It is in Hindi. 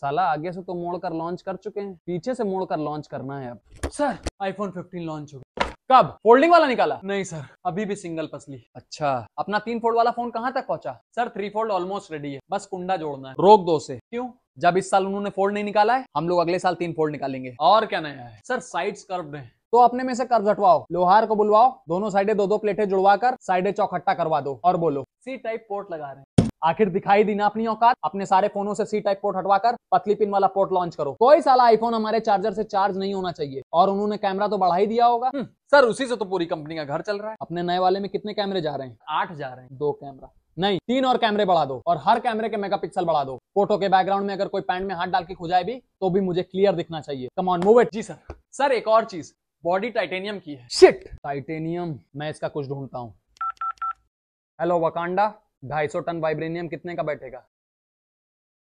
साला आगे से तो मोड़ कर लॉन्च कर चुके हैं पीछे से मोड़ कर लॉन्च करना है अब सर आईफोन 15 लॉन्च हो गया कब फोल्डिंग वाला निकाला नहीं सर अभी भी सिंगल पसली अच्छा अपना तीन फोल्ड वाला फोन कहाँ तक पहुँचा sir three fold almost ready है बस कुंडा जोड़ना है रोक दो से क्यों जब इस साल उन्होंने फोल्ड नहीं निकाला है हम लोग अगले साल तीन फोल्ड निकालेंगे और क्या नया है सर साइड कर्व है तो अपने में से कर्ज हटवाओ लोहार को बुलवाओ दोनों साइडे दो दो प्लेटें जुड़वा कर साइडे चौखट्टा करवा दो और बोलो सी टाइप पोर्ट लगा रहे हैं आखिर दिखाई दी ना अपनी औकात अपने सारे फोनों से सी टाइप पोर्ट हटवाकर पतली पिन वाला पोर्ट लॉन्च करो कोई साला आईफोन हमारे चार्जर से चार्ज नहीं होना चाहिए और उन्होंने कैमरा तो बढ़ा ही दिया होगा हम्म, सर उसी से तो पूरी कंपनी का घर चल रहा है अपने नए वाले में कितने कैमरे जा रहे हैं आठ जा रहे हैं दो कैमरा नहीं तीन और कैमरे बढ़ा दो और हर कैमरे के मेगापिक्सल बढ़ा दो फोटो के बैकग्राउंड में अगर कोई पैंट में हाथ डाल के खुजाए भी तो भी मुझे क्लियर दिखना चाहिए कमॉन मूव इट जी सर सर एक और चीज बॉडी टाइटेनियम की है शिट टाइटेनियम मैं इसका कुछ ढूंढता हूँ हेलो वकांडा ढाई सौ टन वाइब्रेनियम कितने का बैठेगा